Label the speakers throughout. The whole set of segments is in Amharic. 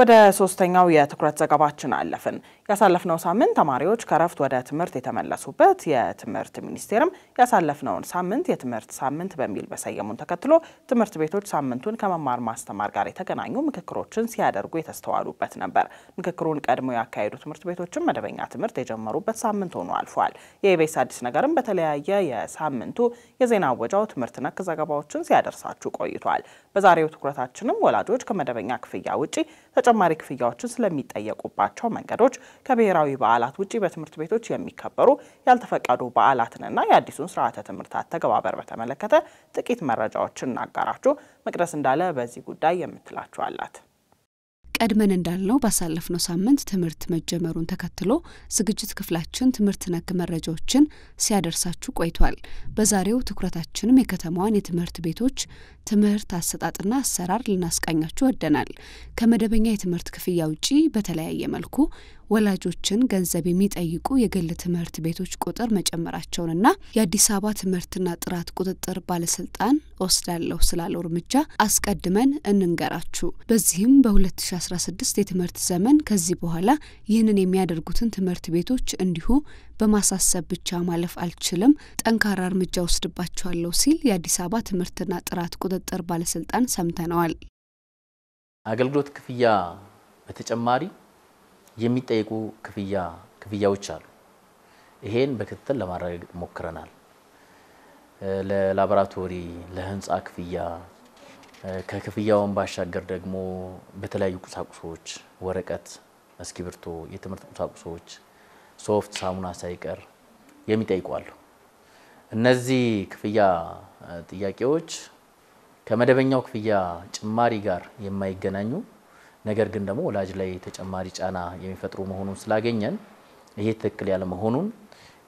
Speaker 1: ወደ ሶስተኛው የትኩረት ዘገባችን አለፍን። ያሳለፍነው ሳምንት ተማሪዎች ከረፍት ወደ ትምህርት የተመለሱበት የትምህርት ሚኒስቴርም ያሳለፍነውን ሳምንት የትምህርት ሳምንት በሚል በሰየሙን ተከትሎ ትምህርት ቤቶች ሳምንቱን ከመማር ማስተማር ጋር የተገናኙ ምክክሮችን ሲያደርጉ የተስተዋሉበት ነበር። ምክክሩን ቀድሞ ያካሄዱ ትምህርት ቤቶችም መደበኛ ትምህርት የጀመሩበት ሳምንት ሆኖ አልፏል። የኢቤስ አዲስ ነገርም በተለያየ የሳምንቱ የዜና አወጃው ትምህርት ነክ ዘገባዎችን ሲያደርሳችሁ ቆይቷል። በዛሬው ትኩረታችንም ወላጆች ከመደበኛ ክፍያ ውጪ ተጨማሪ ክፍያዎችን ስለሚጠየቁባቸው መንገዶች፣ ከብሔራዊ በዓላት ውጭ በትምህርት ቤቶች የሚከበሩ ያልተፈቀዱ በዓላትንና የአዲሱን ስርዓተ ትምህርት አተገባበር በተመለከተ ጥቂት መረጃዎችን እናጋራችሁ። መቅደስ እንዳለ በዚህ ጉዳይ የምትላችሁ አላት።
Speaker 2: ቀድመን እንዳልነው ባሳለፍነው ሳምንት ትምህርት መጀመሩን ተከትሎ ዝግጅት ክፍላችን ትምህርት ነክ መረጃዎችን ሲያደርሳችሁ ቆይቷል። በዛሬው ትኩረታችንም የከተማዋን የትምህርት ቤቶች ትምህርት አሰጣጥና አሰራር ልናስቃኛችሁ ወደናል። ከመደበኛ የትምህርት ክፍያ ውጪ በተለያየ መልኩ ወላጆችን ገንዘብ የሚጠይቁ የግል ትምህርት ቤቶች ቁጥር መጨመራቸውንና የአዲስ አበባ ትምህርትና ጥራት ቁጥጥር ባለስልጣን ወስዳለሁ ስላለው እርምጃ አስቀድመን እንንገራችሁ። በዚህም በ2016 የትምህርት ዘመን ከዚህ በኋላ ይህንን የሚያደርጉትን ትምህርት ቤቶች እንዲሁ በማሳሰብ ብቻ ማለፍ አልችልም፣ ጠንካራ እርምጃ ወስድባቸዋለሁ ሲል የአዲስ አበባ ትምህርትና ጥራት ቁጥጥር ባለስልጣን ሰምተነዋል።
Speaker 1: አገልግሎት ክፍያ በተጨማሪ የሚጠይቁ ክፍያ ክፍያዎች አሉ። ይሄን በክትትል ለማረጋገጥ ሞክረናል። ለላቦራቶሪ፣ ለህንፃ ክፍያ ከክፍያውን ባሻገር ደግሞ በተለያዩ ቁሳቁሶች ወረቀት፣ እስክሪብቶ፣ የትምህርት ቁሳቁሶች፣ ሶፍት፣ ሳሙና ሳይቀር የሚጠይቁ አሉ። እነዚህ ክፍያ ጥያቄዎች ከመደበኛው ክፍያ ጭማሪ ጋር የማይገናኙ ነገር ግን ደግሞ ወላጅ ላይ ተጨማሪ ጫና የሚፈጥሩ መሆኑን ስላገኘን ይሄ ትክክል ያለ መሆኑን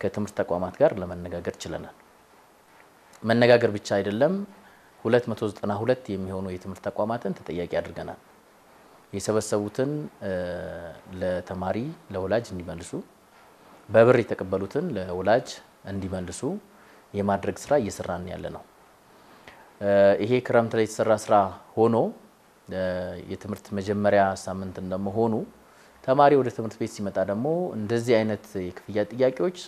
Speaker 1: ከትምህርት ተቋማት ጋር ለመነጋገር ችለናል። መነጋገር ብቻ አይደለም፣ 292 የሚሆኑ የትምህርት ተቋማትን ተጠያቂ አድርገናል። የሰበሰቡትን ለተማሪ ለወላጅ እንዲመልሱ፣ በብር የተቀበሉትን ለወላጅ እንዲመልሱ የማድረግ ስራ እየሰራን ያለ ነው። ይሄ ክረምት ላይ የተሰራ ስራ ሆኖ የትምህርት መጀመሪያ ሳምንት እንደመሆኑ ተማሪ ወደ ትምህርት ቤት ሲመጣ ደግሞ እንደዚህ አይነት የክፍያ ጥያቄዎች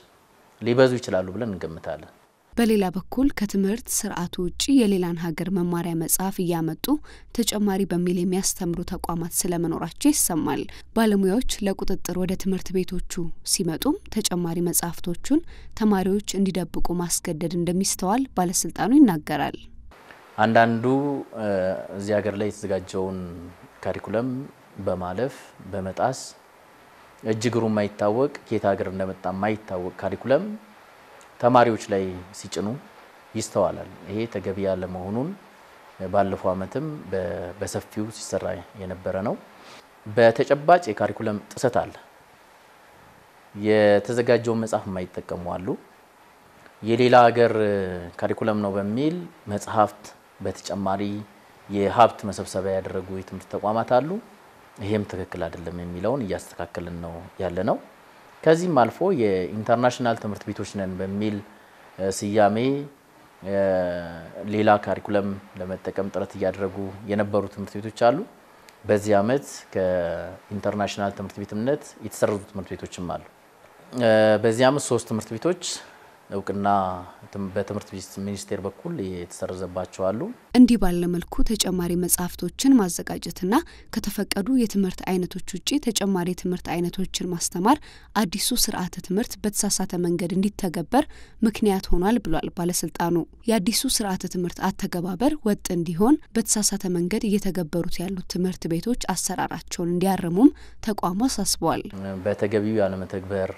Speaker 1: ሊበዙ ይችላሉ ብለን እንገምታለን።
Speaker 2: በሌላ በኩል ከትምህርት ስርዓቱ ውጭ የሌላን ሀገር መማሪያ መጽሐፍ እያመጡ ተጨማሪ በሚል የሚያስተምሩ ተቋማት ስለመኖራቸው ይሰማል። ባለሙያዎች ለቁጥጥር ወደ ትምህርት ቤቶቹ ሲመጡም ተጨማሪ መጽሐፍቶቹን ተማሪዎች እንዲደብቁ ማስገደድ እንደሚስተዋል ባለስልጣኑ ይናገራል።
Speaker 1: አንዳንዱ እዚህ ሀገር ላይ የተዘጋጀውን ካሪኩለም በማለፍ በመጣስ እጅግ ሩ የማይታወቅ ከየት ሀገር እንደመጣ የማይታወቅ ካሪኩለም ተማሪዎች ላይ ሲጭኑ ይስተዋላል። ይሄ ተገቢ ያለመሆኑን ባለፈው ዓመትም በሰፊው ሲሰራ የነበረ ነው። በተጨባጭ የካሪኩለም ጥሰት አለ። የተዘጋጀውን መጽሐፍ የማይጠቀሙ አሉ። የሌላ ሀገር ካሪኩለም ነው በሚል መጽሐፍት በተጨማሪ የሀብት መሰብሰቢያ ያደረጉ የትምህርት ተቋማት አሉ። ይሄም ትክክል አይደለም የሚለውን እያስተካከልን ነው ያለ ነው። ከዚህም አልፎ የኢንተርናሽናል ትምህርት ቤቶች ነን በሚል ስያሜ ሌላ ካሪኩለም ለመጠቀም ጥረት እያደረጉ የነበሩ ትምህርት ቤቶች አሉ። በዚህ ዓመት ከኢንተርናሽናል ትምህርት ቤትነት የተሰረዙ ትምህርት ቤቶችም አሉ። በዚህ ዓመት ሶስት ትምህርት ቤቶች እውቅና በትምህርት ሚኒስቴር በኩል የተሰረዘባቸው አሉ።
Speaker 2: እንዲህ ባለ መልኩ ተጨማሪ መጽሐፍቶችን ማዘጋጀትና ከተፈቀዱ የትምህርት አይነቶች ውጭ ተጨማሪ የትምህርት አይነቶችን ማስተማር አዲሱ ስርዓተ ትምህርት በተሳሳተ መንገድ እንዲተገበር ምክንያት ሆኗል ብሏል ባለስልጣኑ። የአዲሱ ስርዓተ ትምህርት አተገባበር ወጥ እንዲሆን በተሳሳተ መንገድ እየተገበሩት ያሉት ትምህርት ቤቶች አሰራራቸውን እንዲያርሙም ተቋሙ አሳስበዋል።
Speaker 1: በተገቢው ያለመተግበር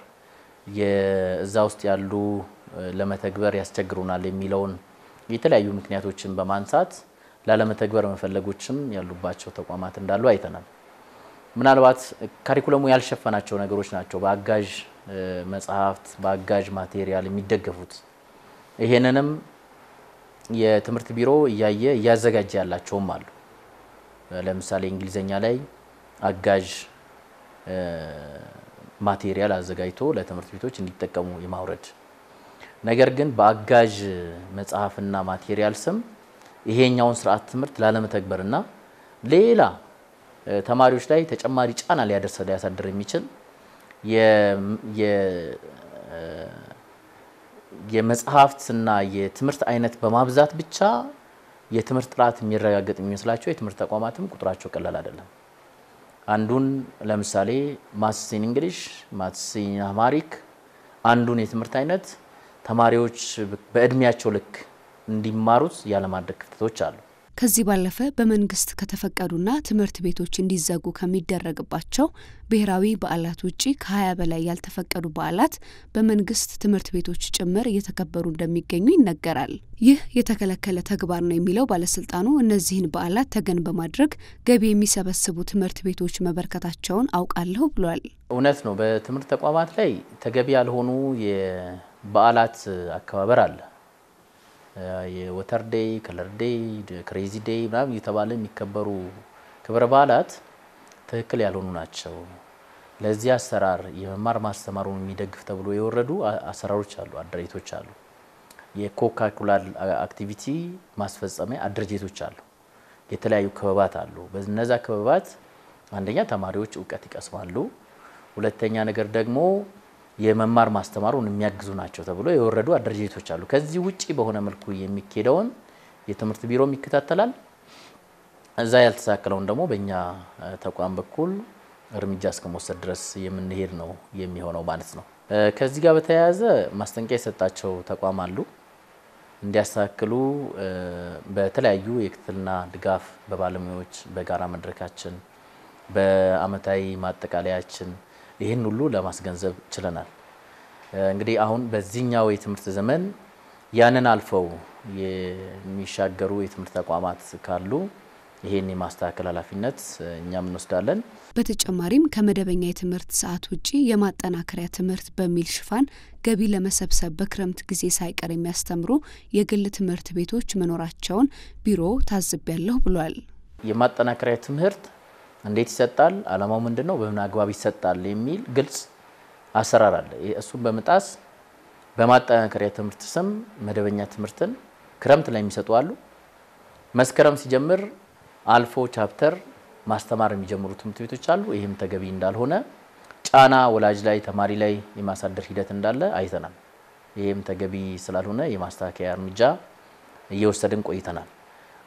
Speaker 1: እዛ ውስጥ ያሉ ለመተግበር ያስቸግሩናል የሚለውን የተለያዩ ምክንያቶችን በማንሳት ላለመተግበር መፈለጎችም ያሉባቸው ተቋማት እንዳሉ አይተናል። ምናልባት ካሪኩለሙ ያልሸፈናቸው ነገሮች ናቸው በአጋዥ መጽሐፍት፣ በአጋዥ ማቴሪያል የሚደገፉት። ይሄንንም የትምህርት ቢሮ እያየ እያዘጋጀ ያላቸውም አሉ። ለምሳሌ እንግሊዝኛ ላይ አጋዥ ማቴሪያል አዘጋጅቶ ለትምህርት ቤቶች እንዲጠቀሙ የማውረድ ነገር ግን በአጋዥ መጽሐፍና ማቴሪያል ስም ይሄኛውን ስርዓት ትምህርት ላለመተግበርና ሌላ ተማሪዎች ላይ ተጨማሪ ጫና ሊያደርስ ሊያሳድር የሚችል የመጽሐፍትና የትምህርት አይነት በማብዛት ብቻ የትምህርት ጥራት የሚረጋገጥ የሚመስላቸው የትምህርት ተቋማትም ቁጥራቸው ቀላል አይደለም። አንዱን ለምሳሌ ማትስ ኢን እንግሊሽ፣ ማትስ አማሪክ አንዱን የትምህርት አይነት ተማሪዎች በእድሜያቸው ልክ እንዲማሩት ያለማድረግ ክፍተቶች አሉ።
Speaker 2: ከዚህ ባለፈ በመንግስት ከተፈቀዱና ትምህርት ቤቶች እንዲዘጉ ከሚደረግባቸው ብሔራዊ በዓላት ውጪ ከሀያ በላይ ያልተፈቀዱ በዓላት በመንግስት ትምህርት ቤቶች ጭምር እየተከበሩ እንደሚገኙ ይነገራል። ይህ የተከለከለ ተግባር ነው የሚለው ባለስልጣኑ እነዚህን በዓላት ተገን በማድረግ ገቢ የሚሰበስቡ ትምህርት ቤቶች መበርከታቸውን አውቃለሁ ብሏል።
Speaker 1: እውነት ነው። በትምህርት ተቋማት ላይ ተገቢ ያልሆኑ የበዓላት አከባበር አለ። የወተር ዴይ፣ ከለር ዴይ፣ ክሬዚ ዴይ ምናምን እየተባለ የሚከበሩ ክብረ በዓላት ትክክል ያልሆኑ ናቸው። ለዚህ አሰራር የመማር ማስተማሩን የሚደግፍ ተብሎ የወረዱ አሰራሮች አሉ፣ አደረጃጀቶች አሉ። የኮካኩላር አክቲቪቲ ማስፈጸሚያ አደረጃጀቶች አሉ፣ የተለያዩ ክበባት አሉ። በነዛ ክበባት አንደኛ ተማሪዎች እውቀት ይቀስማሉ። ሁለተኛ ነገር ደግሞ የመማር ማስተማሩን የሚያግዙ ናቸው ተብሎ የወረዱ አደረጃጀቶች አሉ። ከዚህ ውጪ በሆነ መልኩ የሚኬደውን የትምህርት ቢሮም ይከታተላል። እዛ ያልተሳከለውን ደግሞ በእኛ ተቋም በኩል እርምጃ እስከመውሰድ ድረስ የምንሄድ ነው የሚሆነው ማለት ነው። ከዚህ ጋር በተያያዘ ማስጠንቀቂያ የሰጣቸው ተቋም አሉ። እንዲያስተካክሉ በተለያዩ የክትትልና ድጋፍ በባለሙያዎች በጋራ መድረካችን፣ በአመታዊ ማጠቃለያችን ይህን ሁሉ ለማስገንዘብ ችለናል። እንግዲህ አሁን በዚህኛው የትምህርት ዘመን ያንን አልፈው የሚሻገሩ የትምህርት ተቋማት ካሉ ይህን የማስተካከል ኃላፊነት እኛም እንወስዳለን።
Speaker 2: በተጨማሪም ከመደበኛ የትምህርት ሰዓት ውጪ የማጠናከሪያ ትምህርት በሚል ሽፋን ገቢ ለመሰብሰብ በክረምት ጊዜ ሳይቀር የሚያስተምሩ የግል ትምህርት ቤቶች መኖራቸውን ቢሮ ታዝቢያለሁ ብሏል።
Speaker 1: የማጠናከሪያ ትምህርት እንዴት ይሰጣል፣ አላማው ምንድን ነው፣ በምን አግባብ ይሰጣል የሚል ግልጽ አሰራር አለ። እሱን በመጣስ በማጠናከሪያ ትምህርት ስም መደበኛ ትምህርትን ክረምት ላይ የሚሰጡ አሉ። መስከረም ሲጀምር አልፎ ቻፕተር ማስተማር የሚጀምሩ ትምህርት ቤቶች አሉ። ይህም ተገቢ እንዳልሆነ ጫና ወላጅ ላይ ተማሪ ላይ የማሳደር ሂደት እንዳለ አይተናል። ይህም ተገቢ ስላልሆነ የማስተካከያ እርምጃ እየወሰድን ቆይተናል።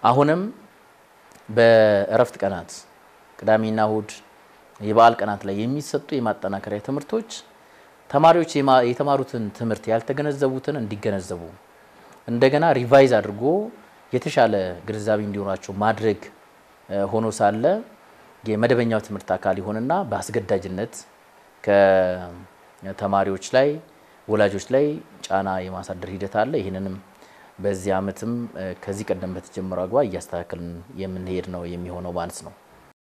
Speaker 1: አሁንም በእረፍት ቀናት ቅዳሜና እሁድ የበዓል ቀናት ላይ የሚሰጡ የማጠናከሪያ ትምህርቶች ተማሪዎች የተማሩትን ትምህርት ያልተገነዘቡትን እንዲገነዘቡ እንደገና ሪቫይዝ አድርጎ የተሻለ ግንዛቤ እንዲኖራቸው ማድረግ ሆኖ ሳለ የመደበኛው ትምህርት አካል ይሆንና በአስገዳጅነት ከተማሪዎች ላይ ወላጆች ላይ ጫና የማሳደር ሂደት አለ። ይህንንም በዚህ ዓመትም ከዚህ ቀደም በተጀመረው አግባ እያስተካከልን የምንሄድ ነው የሚሆነው ማለት ነው።